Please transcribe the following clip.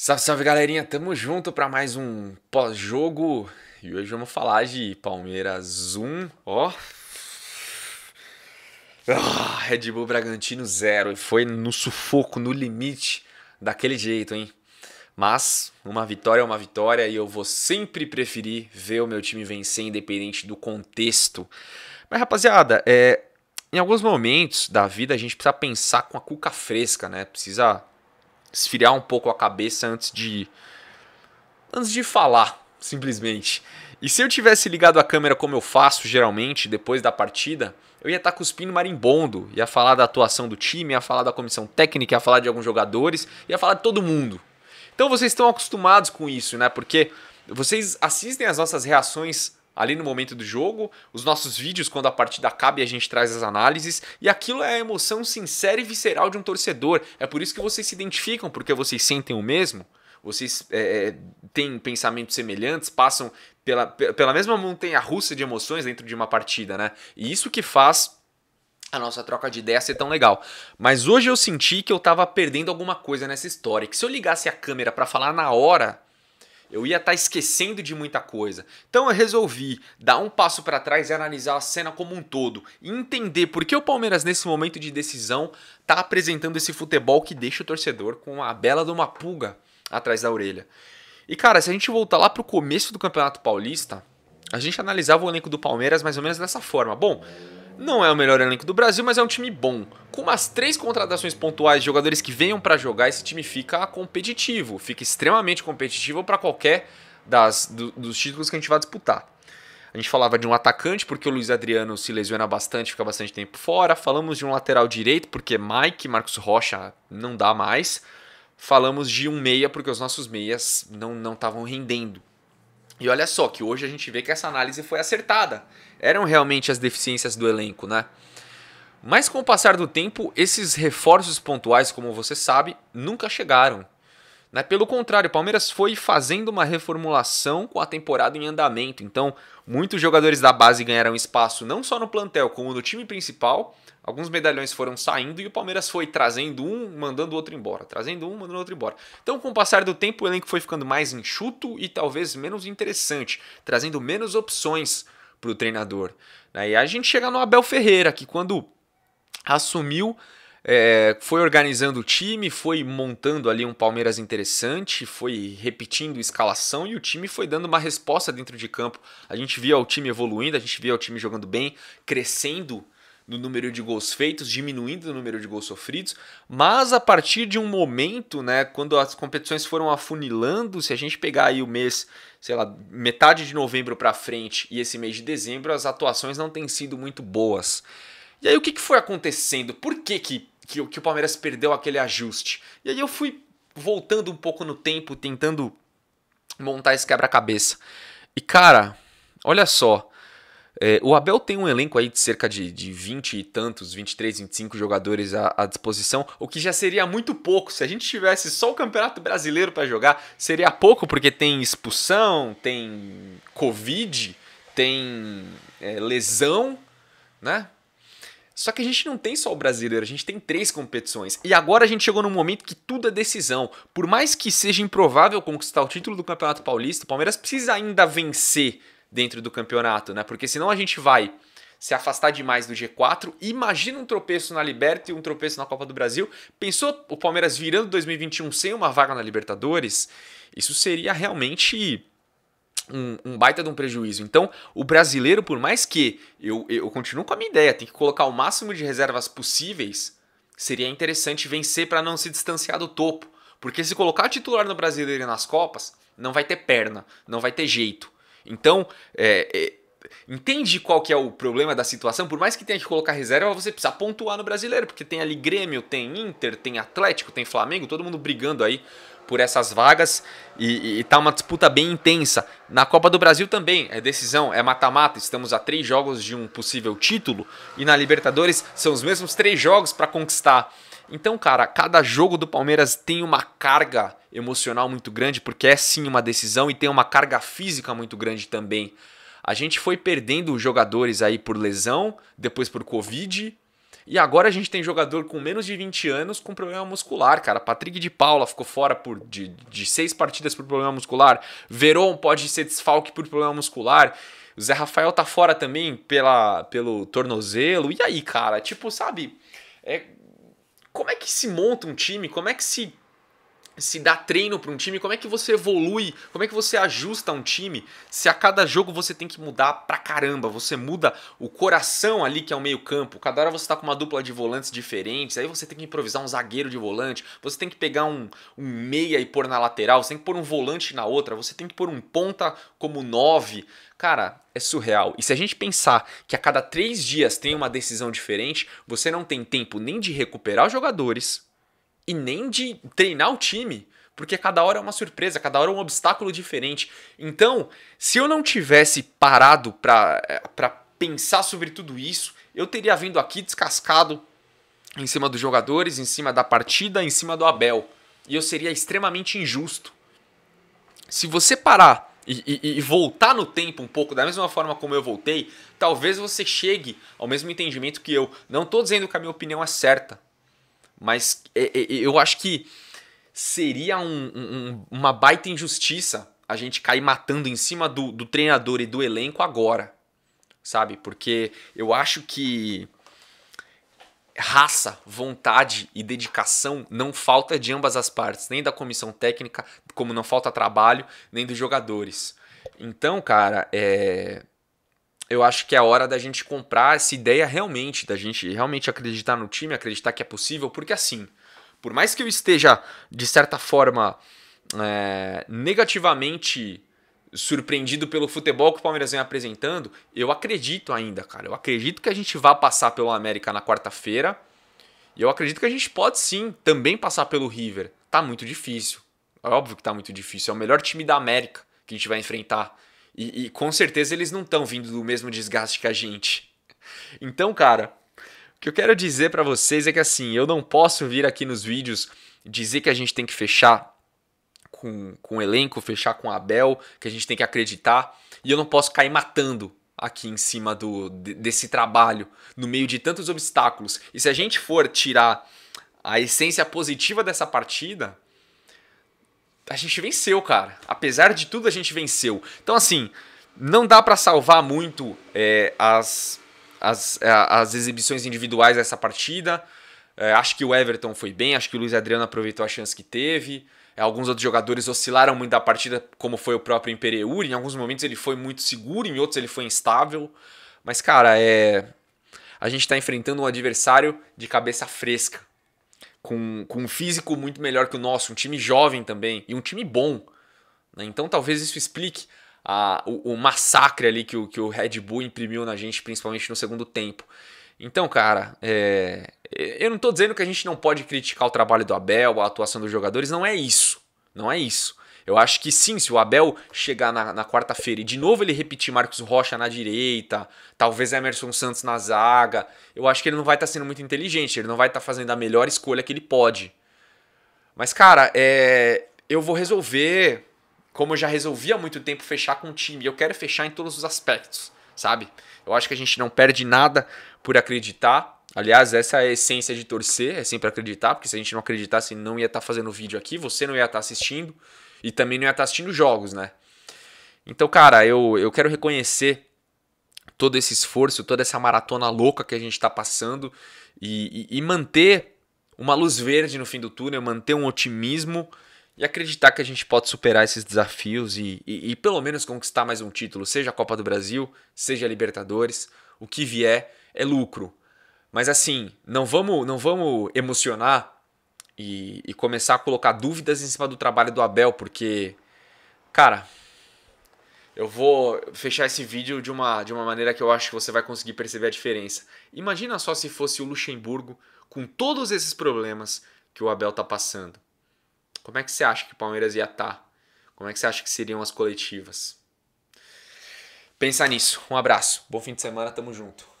Salve, salve galerinha, tamo junto para mais um pós-jogo e hoje vamos falar de Palmeiras 1, ó. Ah, Red Bull Bragantino 0 e foi no sufoco, no limite, daquele jeito, hein? Mas uma vitória é uma vitória e eu vou sempre preferir ver o meu time vencer, independente do contexto. Mas rapaziada, é, em alguns momentos da vida a gente precisa pensar com a cuca fresca, né? Precisa esfriar um pouco a cabeça antes de antes de falar, simplesmente. E se eu tivesse ligado a câmera como eu faço geralmente depois da partida, eu ia estar tá cuspindo marimbondo, ia falar da atuação do time, ia falar da comissão técnica, ia falar de alguns jogadores, ia falar de todo mundo. Então vocês estão acostumados com isso, né? Porque vocês assistem as nossas reações ali no momento do jogo, os nossos vídeos quando a partida acaba e a gente traz as análises, e aquilo é a emoção sincera e visceral de um torcedor. É por isso que vocês se identificam, porque vocês sentem o mesmo, vocês é, é têm pensamentos semelhantes, passam pela, pela mesma montanha russa de emoções dentro de uma partida, né? E isso que faz a nossa troca de ideia ser tão legal. Mas hoje eu senti que eu tava perdendo alguma coisa nessa história, que se eu ligasse a câmera para falar na hora, eu ia estar tá esquecendo de muita coisa. Então eu resolvi dar um passo para trás e analisar a cena como um todo e entender por que o Palmeiras nesse momento de decisão está apresentando esse futebol que deixa o torcedor com a bela de uma pulga atrás da orelha. E cara, se a gente voltar lá para o começo do Campeonato Paulista, a gente analisava o elenco do Palmeiras mais ou menos dessa forma. Bom, não é o melhor elenco do Brasil, mas é um time bom. Com umas três contratações pontuais de jogadores que venham para jogar, esse time fica competitivo, fica extremamente competitivo para qualquer das, do, dos títulos que a gente vai disputar. A gente falava de um atacante, porque o Luiz Adriano se lesiona bastante, fica bastante tempo fora. Falamos de um lateral direito, porque Mike, Marcos Rocha não dá mais. Falamos de um meia, porque os nossos meias não estavam rendendo. E olha só que hoje a gente vê que essa análise foi acertada. Eram realmente as deficiências do elenco, né? Mas com o passar do tempo, esses reforços pontuais, como você sabe, nunca chegaram. Né? Pelo contrário, o Palmeiras foi fazendo uma reformulação com a temporada em andamento. Então, muitos jogadores da base ganharam espaço não só no plantel, como no time principal. Alguns medalhões foram saindo e o Palmeiras foi trazendo um, mandando o outro embora, trazendo um, mandando o outro embora. Então, com o passar do tempo, o elenco foi ficando mais enxuto e talvez menos interessante, trazendo menos opções para o treinador. Né? E a gente chega no Abel Ferreira, que quando assumiu é, foi organizando o time, foi montando ali um Palmeiras interessante, foi repetindo escalação e o time foi dando uma resposta dentro de campo. A gente via o time evoluindo, a gente via o time jogando bem, crescendo no número de gols feitos, diminuindo o número de gols sofridos, mas a partir de um momento, né, quando as competições foram afunilando, se a gente pegar aí o mês, sei lá, metade de novembro para frente e esse mês de dezembro, as atuações não têm sido muito boas. E aí o que, que foi acontecendo? Por que que que, que o Palmeiras perdeu aquele ajuste. E aí eu fui voltando um pouco no tempo, tentando montar esse quebra-cabeça. E cara, olha só. É, o Abel tem um elenco aí de cerca de, de 20 e tantos, 23, 25 jogadores à, à, disposição, o que já seria muito pouco. Se a gente tivesse só o Campeonato Brasileiro para jogar, seria pouco, porque tem expulsão, tem Covid, tem é, lesão, né? Só que a gente não tem só o brasileiro, a gente tem três competições. E agora a gente chegou num momento que tudo é decisão. Por mais que seja improvável conquistar o título do Campeonato Paulista, o Palmeiras precisa ainda vencer dentro do campeonato, né? Porque senão a gente vai se afastar demais do G4. Imagina um tropeço na Liberta e um tropeço na Copa do Brasil. Pensou o Palmeiras virando 2021 sem uma vaga na Libertadores? Isso seria realmente um, um, baita de um prejuízo. Então, o brasileiro, por mais que eu, eu continuo com a minha ideia, tem que colocar o máximo de reservas possíveis, seria interessante vencer para não se distanciar do topo. Porque se colocar titular no brasileiro nas Copas, não vai ter perna, não vai ter jeito. Então, é, é, entende qual que é o problema da situação? Por mais que tenha que colocar reserva, você precisa pontuar no brasileiro, porque tem ali Grêmio, tem Inter, tem Atlético, tem Flamengo, todo mundo brigando aí por essas vagas e, e tá uma disputa bem intensa. Na Copa do Brasil também é decisão, é mata-mata, estamos a três jogos de um possível título e na Libertadores são os mesmos três jogos para conquistar. Então, cara, cada jogo do Palmeiras tem uma carga emocional muito grande, porque é sim uma decisão e tem uma carga física muito grande também. A gente foi perdendo jogadores aí por lesão, depois por Covid, e agora a gente tem jogador com menos de 20 anos com problema muscular, cara. Patrick de Paula ficou fora por, de, de seis partidas por problema muscular. Veron pode ser desfalque por problema muscular. O Zé Rafael tá fora também pela, pelo tornozelo. E aí, cara? Tipo, sabe? É, como é que se monta um time? Como é que se se dá treino para um time, como é que você evolui, como é que você ajusta um time, se a cada jogo você tem que mudar pra caramba, você muda o coração ali que é o meio-campo, cada hora você tá com uma dupla de volantes diferentes, aí você tem que improvisar um zagueiro de volante, você tem que pegar um, um meia e pôr na lateral, você tem que pôr um volante na outra, você tem que pôr um ponta como nove. Cara, é surreal. E se a gente pensar que a cada três dias tem uma decisão diferente, você não tem tempo nem de recuperar os jogadores, e nem de treinar o time, porque cada hora é uma surpresa, cada hora é um obstáculo diferente. Então, se eu não tivesse parado para é, pensar sobre tudo isso, eu teria vindo aqui descascado em cima dos jogadores, em cima da partida, em cima do Abel. E eu seria extremamente injusto. Se você parar e, e, e, voltar no tempo um pouco, da mesma forma como eu voltei, talvez você chegue ao mesmo entendimento que eu. Não estou dizendo que a minha opinião é certa. Mas é, é, é, eu acho que seria um, um, uma baita injustiça a gente cair matando em cima do, do treinador e do elenco agora, sabe? Porque eu acho que raça, vontade e dedicação não falta de ambas as partes, nem da comissão técnica, como não falta trabalho, nem dos jogadores. Então, cara, é eu acho que é a hora da gente comprar essa ideia realmente, da gente realmente acreditar no time, acreditar que é possível, porque assim, por mais que eu esteja, de certa forma, é, negativamente surpreendido pelo futebol que o Palmeiras vem apresentando, eu acredito ainda, cara. Eu acredito que a gente vai passar pelo América na quarta-feira. E eu acredito que a gente pode sim também passar pelo River. Tá muito difícil. É óbvio que tá muito difícil. É o melhor time da América que a gente vai enfrentar. E, e com certeza eles não estão vindo do mesmo desgaste que a gente. Então, cara, o que eu quero dizer para vocês é que assim, eu não posso vir aqui nos vídeos dizer que a gente tem que fechar com, com o elenco, fechar com Abel, que a gente tem que acreditar, e eu não posso cair matando aqui em cima do desse trabalho, no meio de tantos obstáculos. E se a gente for tirar a essência positiva dessa partida, a gente venceu, cara. Apesar de tudo, a gente venceu. Então, assim, não dá para salvar muito é, as, as, é, as exibições individuais dessa partida. É, acho que o Everton foi bem, acho que o Luiz Adriano aproveitou a chance que teve. É, alguns outros jogadores oscilaram muito da partida, como foi o próprio Impereuri. Em alguns momentos ele foi muito seguro, em outros ele foi instável. Mas, cara, é... a gente está enfrentando um adversário de cabeça fresca com, com um físico muito melhor que o nosso, um time jovem também e um time bom. Né? Então talvez isso explique a, o, o, massacre ali que o, que o Red Bull imprimiu na gente, principalmente no segundo tempo. Então, cara, é, é eu não estou dizendo que a gente não pode criticar o trabalho do Abel, a atuação dos jogadores, não é isso. Não é isso. Eu acho que sim, se o Abel chegar na, na quarta-feira e de novo ele repetir Marcos Rocha na direita, talvez Emerson Santos na zaga, eu acho que ele não vai estar tá sendo muito inteligente, ele não vai estar tá fazendo a melhor escolha que ele pode. Mas, cara, é, eu vou resolver, como eu já resolvi há muito tempo, fechar com o time. Eu quero fechar em todos os aspectos, sabe? Eu acho que a gente não perde nada por acreditar. Aliás, essa é a essência de torcer, é sempre acreditar, porque se a gente não acreditasse, não ia estar tá fazendo vídeo aqui, você não ia estar tá assistindo. E também não ia estar tá assistindo jogos, né? Então, cara, eu, eu quero reconhecer todo esse esforço, toda essa maratona louca que a gente está passando e, e, e, manter uma luz verde no fim do túnel, manter um otimismo e acreditar que a gente pode superar esses desafios e, e, pelo menos conquistar mais um título, seja a Copa do Brasil, seja a Libertadores, o que vier é lucro. Mas assim, não vamos, não vamos emocionar e, e começar a colocar dúvidas em cima do trabalho do Abel, porque, cara, eu vou fechar esse vídeo de uma, de uma maneira que eu acho que você vai conseguir perceber a diferença. Imagina só se fosse o Luxemburgo com todos esses problemas que o Abel tá passando. Como é que você acha que o Palmeiras ia estar? Tá? Como é que você acha que seriam as coletivas? Pensa nisso. Um abraço. Bom fim de semana. Tamo junto.